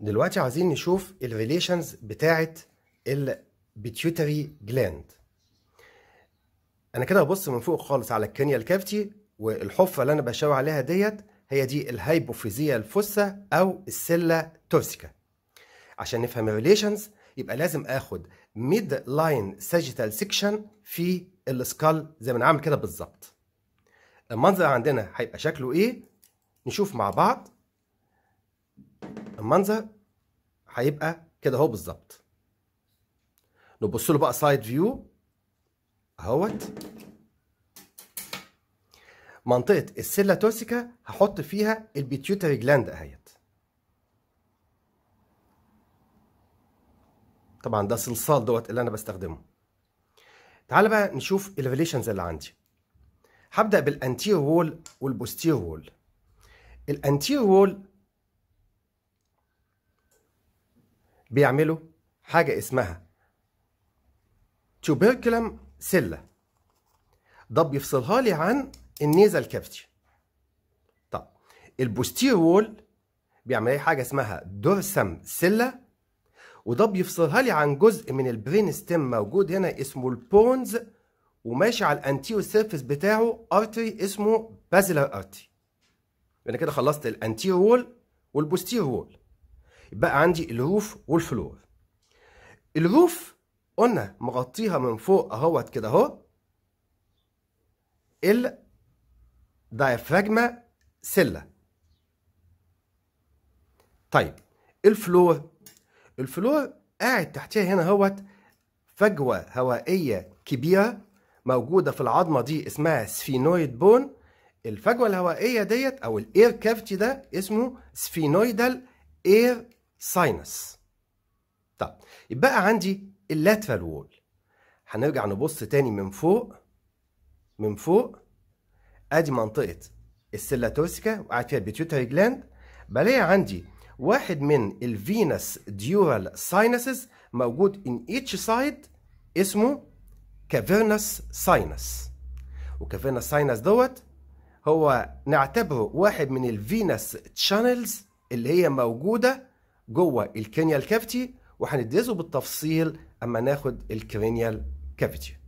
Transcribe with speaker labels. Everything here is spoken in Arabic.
Speaker 1: دلوقتي عايزين نشوف الريليشنز بتاعه البيتيوتري جلاند انا كده ببص من فوق خالص على الكانيال كافتي والحفره اللي انا بشاور عليها ديت هي دي الهايبوفيزيا الفصة او السله تورسيكا عشان نفهم الريليشنز يبقى لازم اخد ميد لاين ساجيتال سيكشن في السكال زي ما انا عامل كده بالظبط المنظر عندنا هيبقى شكله ايه نشوف مع بعض المنظر هيبقى كده اهو بالظبط نبص له بقى سايد فيو اهوت منطقه السلة توسيكا هحط فيها البيتيوتري جلاند اهيت طبعا ده صلصال دوت اللي انا بستخدمه تعال بقى نشوف الريليشنز اللي عندي هبدا بالانتير وول والبوستير وول الانتير وول بيعملوا حاجة اسمها توبيركلم سلة ده بيفصلها لي عن النيزل كافيتي طب البوستير وول بيعمل لي حاجة اسمها دورسم سلة وده بيفصلها لي عن جزء من البرين ستيم موجود هنا اسمه البونز وماشي على الانتيو سيرفيس بتاعه ارتري اسمه بازلر ارتري انا يعني كده خلصت الانتيو وول والبوستير وول يبقى عندي الروف والفلور الروف قلنا مغطيها من فوق اهوت كده اهو دايفراجما سله طيب الفلور الفلور قاعد تحتها هنا اهوت فجوه هوائيه كبيره موجوده في العظمه دي اسمها سفينويد بون الفجوه الهوائيه ديت او الاير كافتي ده اسمه سفينويدال اير ساينس طب يبقى عندي اللاترال وول هنرجع نبص تاني من فوق من فوق ادي منطقه السله توسكا وقاعد فيها البيتيوتري جلاند بلاقي عندي واحد من الفينس ديورال ساينسز موجود ان ايتش سايد اسمه كافيرنس ساينس وكافيرنس ساينس دوت هو نعتبره واحد من الفينس تشانلز اللي هي موجوده جوه الكرينيال كافيتي وهندرسه بالتفصيل اما ناخد الكرينيال كافيتي